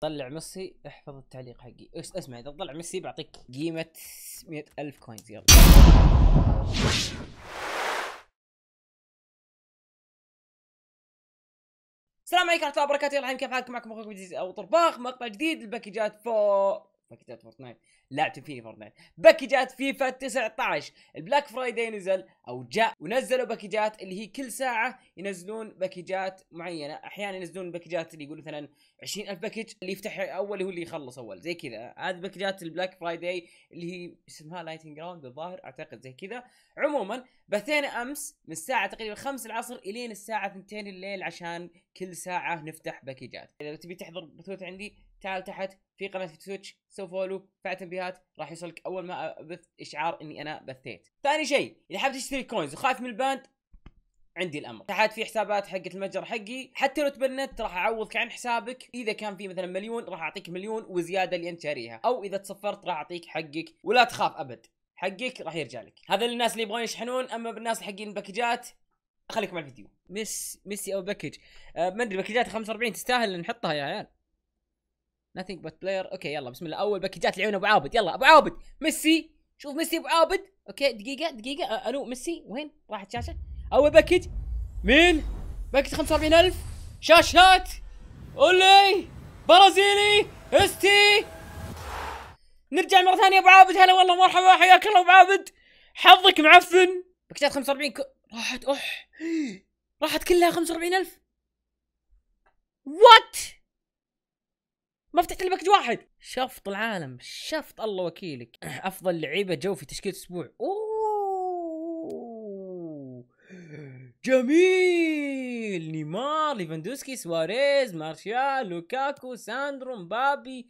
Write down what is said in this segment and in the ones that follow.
طلع ميسي احفظ التعليق حقي اسمع اذا طلع ميسي بعطيك قيمة مئة ألف كوينز يلا السلام عليكم ورحمة الله وبركاته يلا كيف حالكم معكم اخوكم عزيز او طرباخ مقطع جديد الباكجات فوق باكجات فورتنايت لعبت فيه فورتنايت باكجات فيفا 19 البلاك فرايداي نزل او جاء ونزلوا باكجات اللي هي كل ساعه ينزلون باكجات معينه احيانا ينزلون باكجات اللي يقول مثلا 20000 باكج اللي يفتح اول هو اللي يخلص اول زي كذا هذه باكجات البلاك فرايداي اللي هي اسمها لايتنج جراوند الظاهر اعتقد زي كذا عموما بثينا امس من الساعه تقريبا 5 العصر الين الساعه 2 الليل عشان كل ساعه نفتح باكجات اذا تبي تحضر بثوث عندي تعال تحت في قناه في تويتش سو فولو فعل تنبيهات راح يوصلك اول ما ابث اشعار اني انا بثيت ثاني شيء اذا حاب تشتري كوينز وخايف من الباند عندي الامر تحت في حسابات حقت المتجر حقي حتى لو تبنت راح اعوضك عن حسابك اذا كان في مثلا مليون راح اعطيك مليون وزياده اللي انت شاريها او اذا تصفرت راح اعطيك حقك ولا تخاف ابد حقك راح يرجع لك هذا للناس اللي يبغون يشحنون اما بالناس حقين باكجات خليكم مع الفيديو مس ميسي او باكج أه ما ادري باكجات 45 تستاهل نحطها يا عيال nothing but player اوكي يلا بسم الله اول باكجات لعيون ابو عابد يلا ابو عابد ميسي شوف ميسي ابو عابد اوكي دقيقه دقيقه الو ميسي وين راحت شاشه اول باكج مين باكج 45000 شاشات اولي برازيلي استي نرجع مره ثانيه ابو عابد هلا والله مرحبا حياك الله ابو عابد حظك معفن باكجات 45 ك... راحت اح راحت كلها 45000 وات ما فتحت باكج واحد شفط العالم شفط الله وكيلك افضل لعيبه جو في تشكيله اسبوع جميل نيمار ليفاندوسكي سواريز مارشال لوكاكو ساندرو مبابي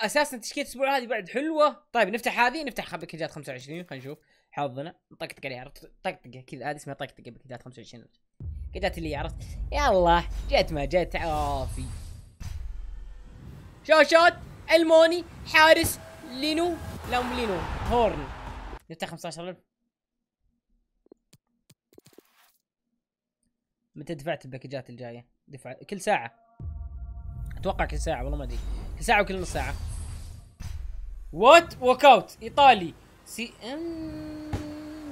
اساسا تشكيله الاسبوع هذه بعد حلوه طيب نفتح هذه نفتح باكجات 25 خلينا نشوف حظنا نطقطق عليها عرفت طقطقه كذا هذه اسمها طقطقه باكجات 25 باكجات اللي عرفت يلا جت ما جت عافي شاشات الماني حارس لينو لا مو لينو هورن جبتها 15000 متى دفعت الباكجات الجايه؟ دفع كل ساعه اتوقع كل ساعه والله ما ادري كل ساعه وكل نص ساعه وات ووك اوت ايطالي سي ام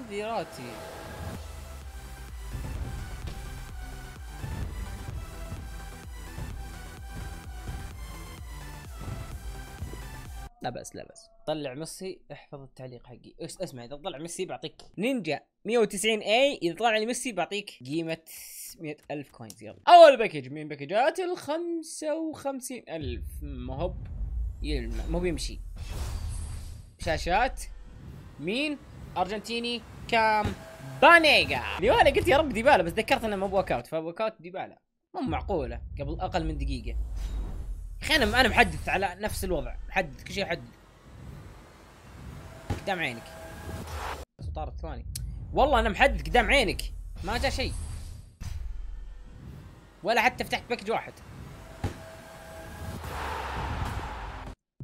فيراتي لا بأس لا بأس طلع ميسي احفظ التعليق حقي اسمع اذا طلع ميسي بعطيك نينجا 190 اي اذا طلع لي ميسي بعطيك قيمه 100000 كوينز يلا اول باكج من باكجات ال 55000 ما هو مو بيمشي شاشات مين ارجنتيني كام بانيجا اليوم انا قلت يا رب ديبالا بس ذكرت انه مو بوكاوت اوت اوت ديبالا مو معقوله قبل اقل من دقيقه اخي انا انا محدث على نفس الوضع محدد كل شيء حدد قدام عينك طار الثاني والله انا محدد قدام عينك ما جاء شيء ولا حتى فتحت باكج واحد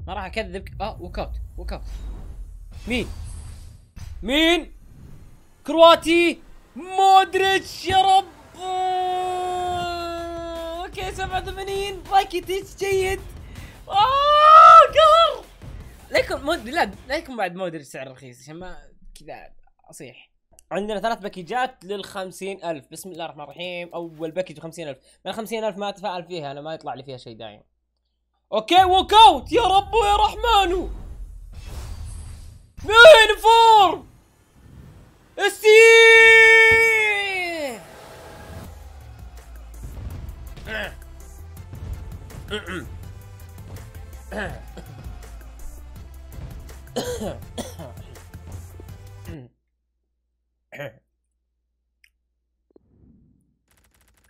ما راح اكذبك اه وكاوت وكاوت مين مين كرواتي مودريتش يا 87 راكيتيش جيد اوه قهر ليكم مود لا ليكم بعد مود السعر رخيص عشان ما كذا اصيح عندنا ثلاث باكيجات لل ألف بسم الله الرحمن الرحيم اول باكيج ب ألف من خمسين ألف ما اتفائل فيها انا ما يطلع لي فيها شيء دايم اوكي ووك اوت يا رب يا رحمن مين فور استيف أه. انا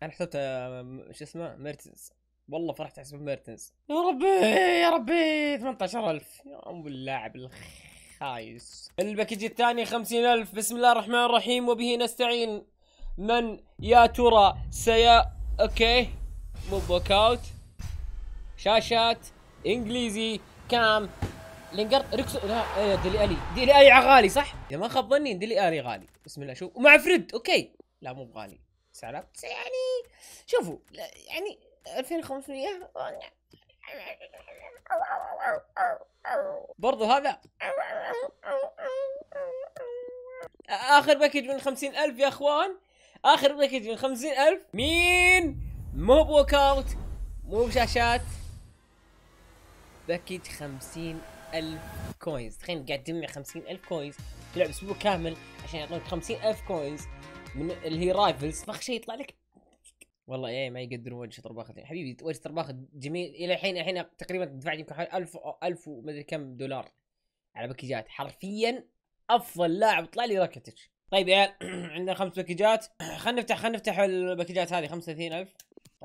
حسبت آه، شو اسمه ميرتنز والله فرحت احسب ميرتنز يا ربي يا ربي 18000 يا ابو اللاعب الخايس الباكج الثاني 50000 بسم الله الرحمن الرحيم وبه نستعين من يا ترى سيا اوكي مو بوك اوت شاشات انجليزي كام لينجر ريكسو لا إيه، ديلي الي ديلي الي غالي صح؟ يا ما خاب ظني ديلي الي غالي بسم الله شوف ومع فريد اوكي لا مو بغالي سعره بس يعني شوفوا يعني 2500 برضو هذا اخر باكج من 50000 يا اخوان اخر باكج من 50000 مين مو بوك اوت مو بشاشات باكج 50000 كوينز تخيل قاعد تجمع 50000 كوينز تلعب اسبوع كامل عشان يعطونك 50000 كوينز من اللي هي رايفلز فخ شيء يطلع لك والله ايه ما يقدرون وجه طرباخة حبيبي وجه ترباخ جميل الى الحين الحين تقريبا دفعت يمكن حوالي 1000 1000 ومدري كم دولار على باكجات حرفيا افضل لاعب طلع لي راكيتش طيب يا يعني عيال عندنا خمس باكجات خلينا نفتح خلينا نفتح الباكجات هذه 35000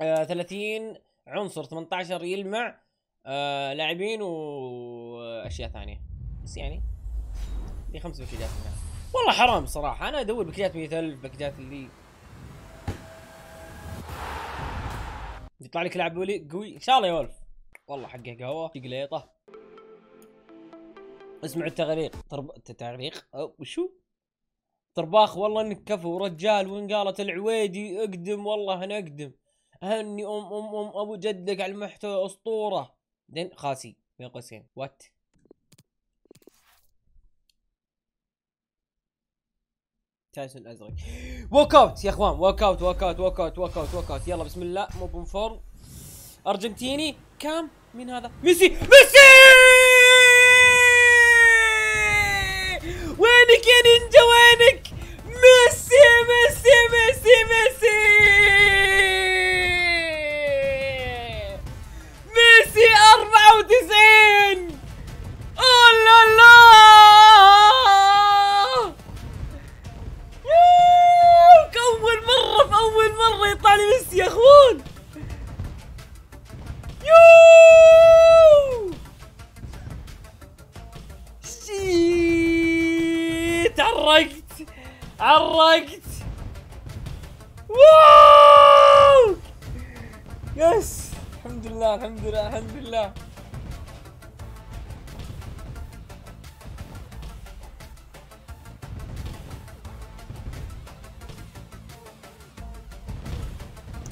آه 30 عنصر 18 يلمع آه، لاعبين واشياء ثانيه بس يعني في خمس بكيجات منها والله حرام صراحه انا ادور بكيجات 100000 باكجات اللي يطلع لك لاعب قوي ان شاء الله يا ولف والله حقه قهوه قليطه اسمع التغريق طرب... تغريق وشو طرباخ والله انك كفو رجال وان قالت العويدي اقدم والله انا اقدم هني ام ام ام ابو جدك على المحتوى اسطوره بعدين خاسي بين قوسين وات تايسون الازرق ووك اوت يا اخوان ووك اوت ووك اوت ووك اوت ووك اوت ووك اوت يلا بسم الله مو بنفر ارجنتيني كام مين هذا ميسي ميسي وينك يا نينجا وينك ميسي ميسي ميسي ميسي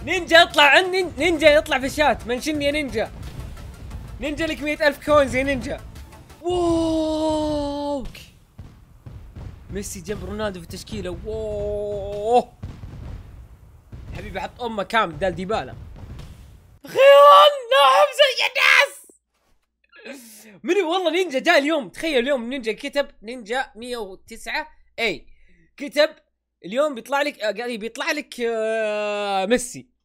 نينجا اطلع عن نينجا يطلع في الشات منشن يا نينجا نينجا لك مئة ألف كوينز يا نينجا واو ميسي جنب رونالدو في التشكيله واو حبيبي حط امه كام دال ديبالا اخيرا ناعم زي الناس مني والله نينجا جاء اليوم تخيل اليوم نينجا كتب نينجا 109 اي كتب اليوم بيطلع لك آه، قال بيطلع لك آه، ميسي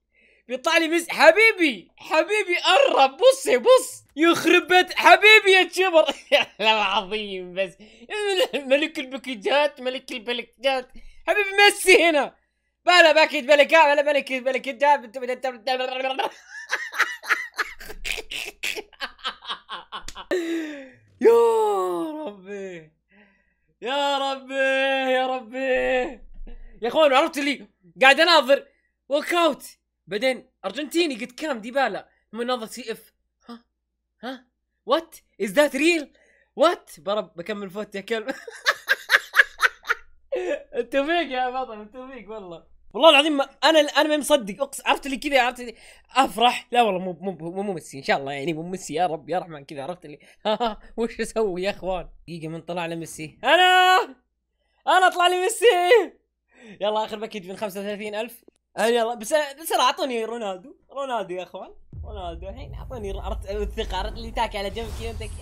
بيطلع لي مز حبيبي حبيبي قرب بصي بص يخرب بيت حبيبي يا تشبر العظيم بس ملك الباكجات ملك الباكجات حبيبي ميسي هنا بلا باكيت بلا بلا ملك الباكجات يا ربي يا ربي يا ربي يا اخوان عرفت اللي قاعد اناظر ورك اوت بعدين ارجنتيني قد كام ديبالا مناظر سي اف ها ها وات از ذات ريل وات برب بكمل فوت يا كلب التوفيق يا بطل التوفيق والله والله العظيم انا انا ما مصدق اقسم عرفت اللي كذا عرفت اللي افرح لا والله مو مو مو, مو ميسي ان شاء الله يعني مو ميسي يا رب يا رحمن كذا عرفت اللي ها وش اسوي يا اخوان دقيقه من طلع لي ميسي انا انا طلع لي ميسي يلا اخر باكيت من 35000 آه، يلا بس بس اعطوني رونالدو رونالدو يا اخوان رونالدو الحين اعطوني الثقه اللي تاكي على جنب كذا انت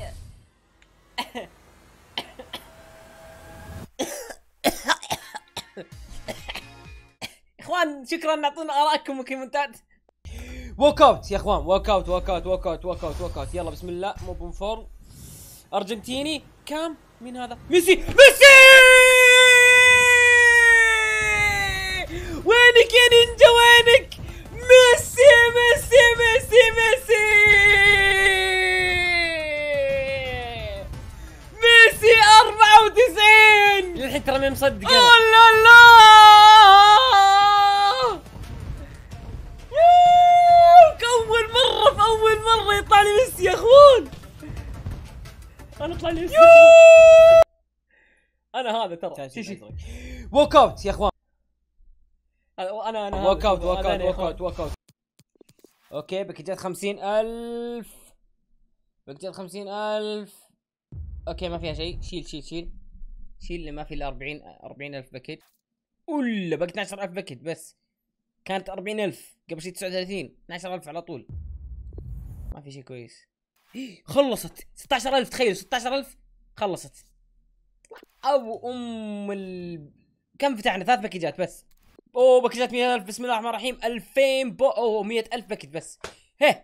اخوان شكرا اعطونا ارائكم وكومنتات ووك اوت يا اخوان ووك اوت ووك اوت ووك اوت ووك اوت ووك اوت يلا بسم الله مو بنفر ارجنتيني كام مين هذا ميسي ميسي وينك يا نينجا وينك ميسي ميسي ميسي ميسي ميسي 94 للحين ترى ما مصدق الله الله اول مره في اول مره يطلع لي ميسي يا اخوان انا طلع لي ميسي انا هذا ترى ووك اوت يا اخوان ووك اوت ووك اوت ووك اوت ووك اوت اوكي باكجات 50000 باكجات 50000 اوكي ما فيها شيء شيل شيل شيل شيل اللي ما في الا 40 40000 باكج ولا باقي 12000 باكج بس كانت 40000 قبل شيء 39 12000 على طول ما في شيء كويس خلصت 16000 تخيل 16000 خلصت ابو ام ال... كم فتحنا ثلاث باكجات بس اوه باكجات 100000 بسم الله الرحمن الرحيم 2000 بو اوه 100000 باكج بس هي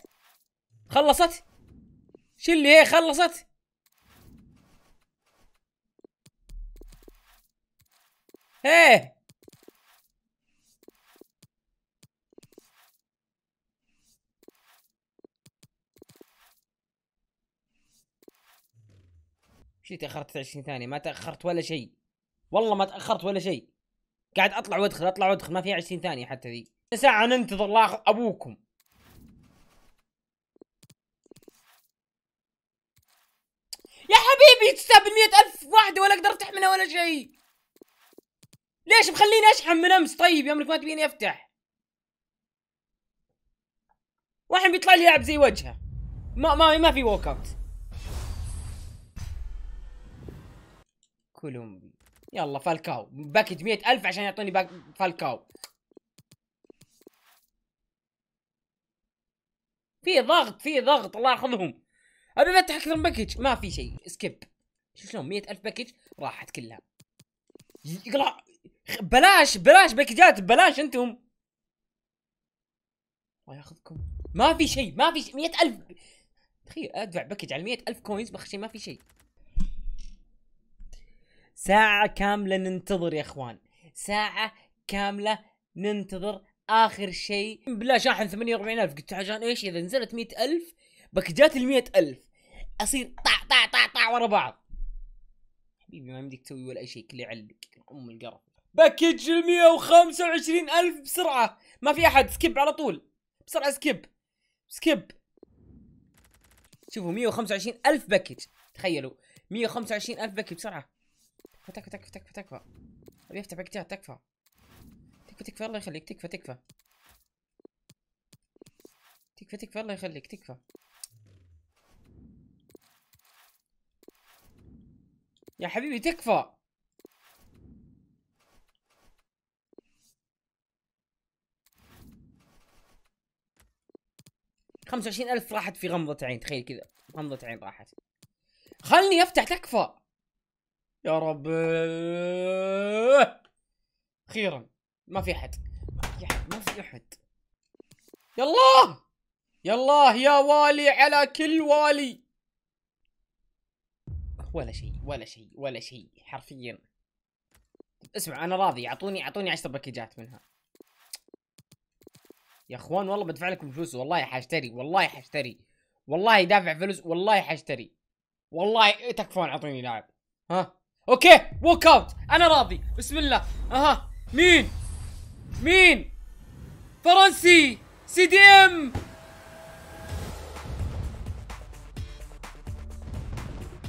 خلصت شو اللي هي خلصت هي شو تاخرت 20 ثانيه ما تاخرت ولا شيء والله ما تاخرت ولا شيء قاعد اطلع وادخل اطلع وادخل ما فيها 20 ثانيه حتى ذي ساعه ننتظر الله ابوكم يا حبيبي تستاهل 100000 ألف واحدة ولا أقدر أفتح منها ولا شيء ليش مخليني أشحن من أمس طيب يا ملك ما تبيني أفتح واحد بيطلع لي لاعب زي وجهه ما ما ما في ووك اوت كولومبي يلا فالكاو باكج 100000 عشان يعطوني باك فالكاو في ضغط في ضغط الله ياخذهم ابي افتح اكثر من باكج ما في شيء سكيب شوف شلون 100000 باكج راحت كلها يقلع بلاش بلاش باكجات بلاش انتم الله ياخذكم ما في شيء ما في شيء 100000 تخيل ادفع باكج على 100000 كوينز بخشي ما في شيء ساعة كاملة ننتظر يا اخوان ساعة كاملة ننتظر اخر شيء بلا شاحن 48000 قلت عشان ايش اذا نزلت 100000 باكجات ال 100000 اصير طع طع طع طع ورا بعض حبيبي ما يمديك تسوي ولا اي شيء كل يعلق ام القرف باكج ال 125000 بسرعة ما في احد سكيب على طول بسرعة سكيب سكيب شوفوا 125000 باكج تخيلوا 125000 باكج بسرعة تكفى تكفى تكفى تكفى ابي افتح باكتها تكفى تكفى تكفى الله يخليك تكفى تكفى تكفى تكفى الله يخليك تكفى يا حبيبي تكفى خمسة وعشرين ألف راحت في غمضة عين تخيل كذا غمضة عين راحت خلني أفتح تكفى يا رب اخيرا ما في احد ما في احد ما في احد يلا يلا يا والي على كل والي ولا شيء ولا شيء ولا شيء حرفيا اسمع انا راضي اعطوني اعطوني 10 باكجات منها يا اخوان والله بدفع لكم فلوس والله حاشتري والله حاشتري والله دافع فلوس والله حاشتري والله تكفون اعطوني لاعب ها اوكي ووك اوت انا راضي بسم الله اها مين مين فرنسي سي دي ام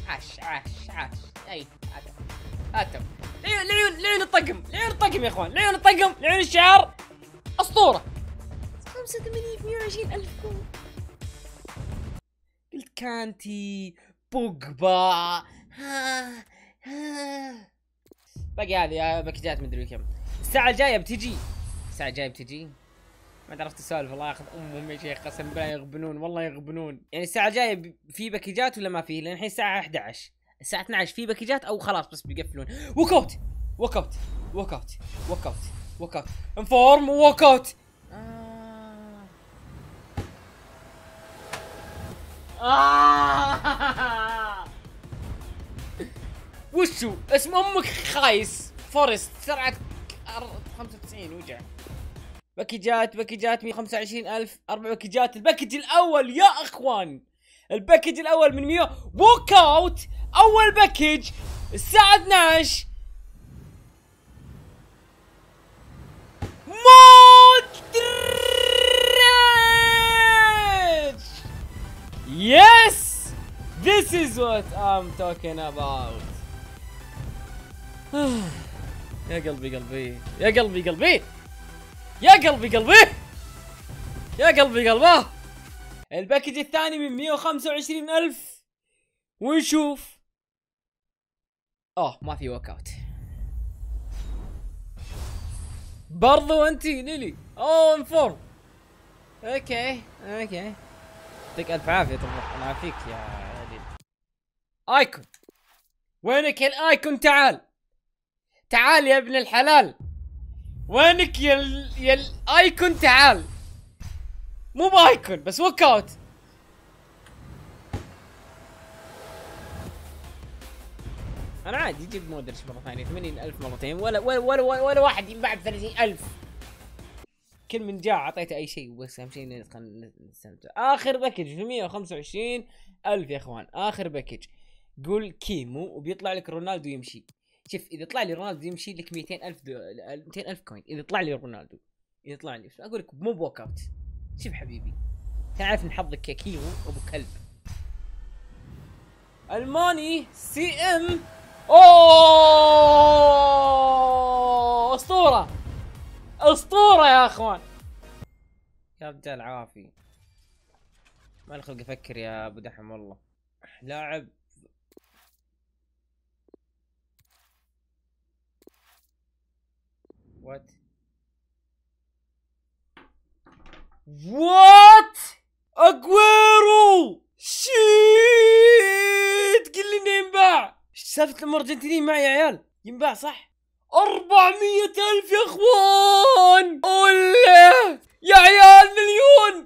عاش عاش عاش اي اتم هاتم لعيون لعيون الطقم لعيون الطقم يا اخوان لعيون الطقم لعيون الشعر اسطوره 85 الف قلت كانتي بوجبا ها باقي هذه آه، باكجات مدري كم الساعة الجاية بتجي الساعة الجاية بتجي ما عرفت السالفة الله ياخذ امهم يا شيخ قسم بالله يغبنون والله يغبنون يعني الساعة الجاية في باكجات ولا ما في؟ لان الحين الساعة 11 الساعة 12 في باكجات او خلاص بس بيقفلون ووك اوت ووك اوت ووك اوت ووك اوت ووك اوت انفورم ووك اوت آه. آه. وشو اسم امك خايس فورست سرعه 95 وجع باكجات باكجات 125000 اربع باكجات الباكج الاول يا اخوان الباكج الاول من 100 ووك اوت اول باكج الساعه 12 مودريتش يس This is what I'm talking about. آه. يا قلبي قلبي يا قلبي قلبي يا قلبي قلبي يا قلبي قلبه الباكج الثاني من 125 ألف ونشوف اوه ما في ورك اوت برضو انت ليلي اوه انفورم اوكي اوكي يعطيك الف عافيه الله يعافيك يا ليلي ايكون وينك الايكون تعال تعال يا ابن الحلال وينك يا يا الايكون تعال مو بايكون بس ووك اوت انا عادي جيب مودريتش مره ثانيه 80000 مرتين ولا ولا ولا, ولا واحد ينباع ب 30000 كل من جاء اعطيته اي شيء بس اهم شيء نستمتع اخر باكج ب 125000 يا اخوان اخر باكج قول كيمو وبيطلع لك رونالدو يمشي شوف اذا طلع لي رونالدو يمشي لك 200000 200000 كوين اذا طلع لي رونالدو اذا طلع لي اقول لك مو بوك اوت شوف حبيبي تعرف ان حظك يا ابو كلب الماني سي ام اوه اسطوره اسطوره يا اخوان يا رجال عافي ما الخلق افكر يا ابو دحم والله لاعب وات وات اجويرو شيت قل لي انه ينباع سالفه الارجنتيني معي يا عيال ينباع صح 400 الف يا اخوان اوله يا عيال مليون